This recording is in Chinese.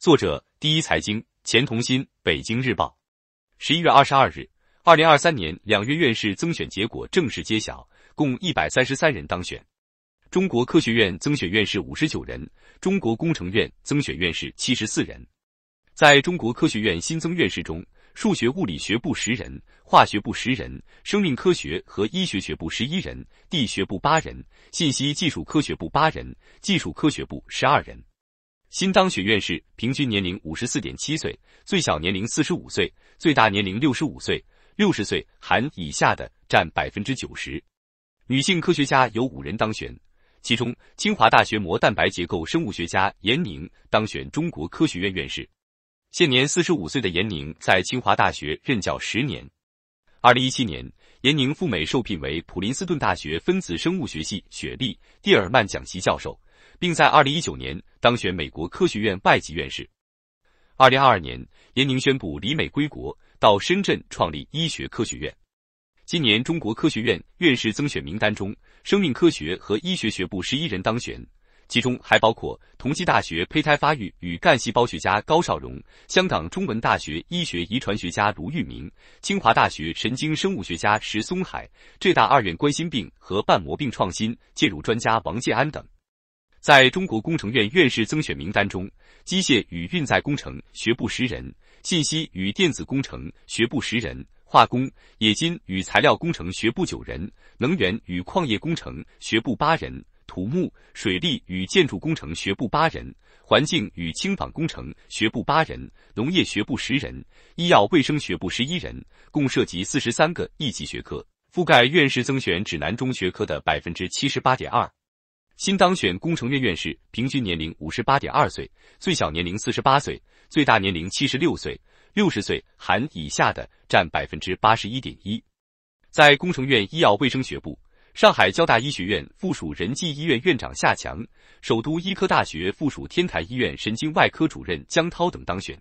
作者：第一财经钱童心，北京日报。十一月二十二日，二零二三年两院院士增选结果正式揭晓，共一百三十三人当选。中国科学院增选院士五十九人，中国工程院增选院士七十四人。在中国科学院新增院士中，数学物理学部十人，化学部十人，生命科学和医学学部十一人，地学部八人，信息技术科学部八人，技术科学部十二人。新当选院士平均年龄五十四点七岁，最小年龄四十五岁，最大年龄六十五岁，六十岁含以下的占百分之九十。女性科学家有五人当选，其中清华大学膜蛋白结构生物学家严宁当选中国科学院院士。现年四十五岁的严宁在清华大学任教十年。二零一七年，严宁赴美受聘为普林斯顿大学分子生物学系雪莉·蒂尔曼讲席教授。并在二零一九年当选美国科学院外籍院士。二零二二年，严宁宣布离美归国，到深圳创立医学科学院。今年中国科学院院士增选名单中，生命科学和医学学部十一人当选，其中还包括同济大学胚胎发育与干细胞学家高绍荣、香港中文大学医学遗传学家卢玉明、清华大学神经生物学家石松海、浙大二院冠心病和瓣膜病创新介入专家王建安等。在中国工程院院士增选名单中，机械与运载工程学部十人，信息与电子工程学部十人，化工、冶金与材料工程学部九人，能源与矿业工程学部八人，土木、水利与建筑工程学部八人，环境与轻纺工程学部八人，农业学部十人，医药卫生学部十一人，共涉及四十三个一级学科，覆盖院士增选指南中学科的百分之七十八点二。新当选工程院院士平均年龄五十八点二岁，最小年龄四十八岁，最大年龄七十六岁，六十岁含以下的占百分之八十一点一。在工程院医药卫生学部，上海交大医学院附属仁济医院院长夏强、首都医科大学附属天坛医院神经外科主任江涛等当选。